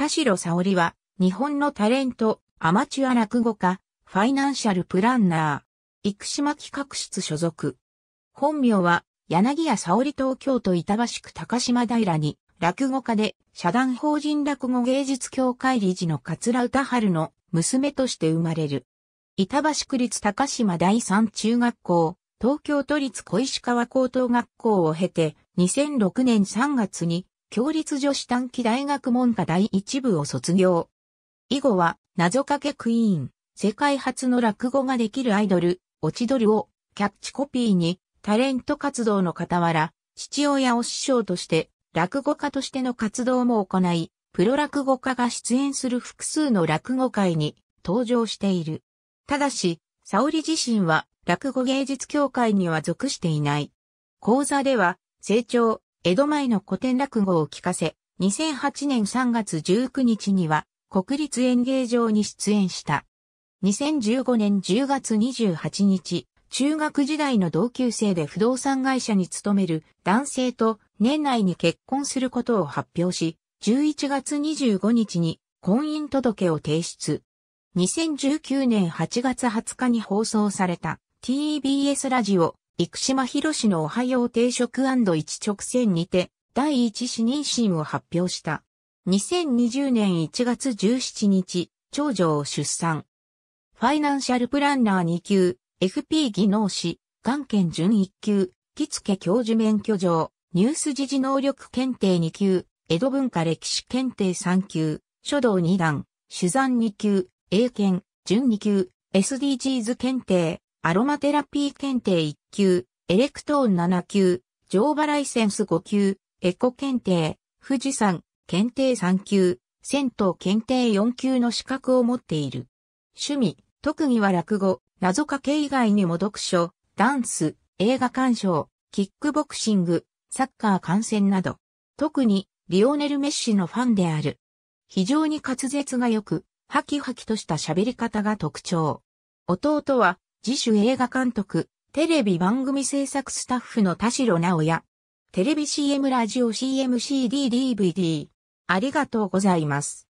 田代沙織は、日本のタレント、アマチュア落語家、ファイナンシャルプランナー、生島企画室所属。本名は、柳谷沙織東京都板橋区高島平に、落語家で、社団法人落語芸術協会理事の桂歌春の娘として生まれる。板橋区立高島第三中学校、東京都立小石川高等学校を経て、2006年3月に共立女子短期大学文科第一部を卒業。以後は、謎かけクイーン、世界初の落語ができるアイドル、落ち鳥を、キャッチコピーに、タレント活動の傍ら、父親を師匠として、落語家としての活動も行い、プロ落語家が出演する複数の落語会に登場している。ただし、沙織自身は落語芸術協会には属していない。講座では、成長、江戸前の古典落語を聞かせ、2008年3月19日には国立演芸場に出演した。2015年10月28日、中学時代の同級生で不動産会社に勤める男性と年内に結婚することを発表し、11月25日に婚姻届を提出。2019年8月20日に放送された TBS ラジオ生島博のおはよう定食一直線にて、第一子妊娠を発表した。2020年1月17日、長女を出産。ファイナンシャルプランナー2級、FP 技能士、関県準1級、木付教授免許状、ニュース時事能力検定2級、江戸文化歴史検定3級、書道2段、手山2級、英検、準2級、SDGs 検定、アロマテラピー検定1級、エレクトーン7級、乗馬ライセンス5級、エコ検定、富士山検定3級、銭湯検定4級の資格を持っている。趣味、特技は落語、謎かけ以外にも読書、ダンス、映画鑑賞、キックボクシング、サッカー観戦など、特にリオネル・メッシのファンである。非常に滑舌が良く、ハキハキとした喋り方が特徴。弟は自主映画監督、テレビ番組制作スタッフの田代直也、テレビ CM ラジオ CMCDDVD。ありがとうございます。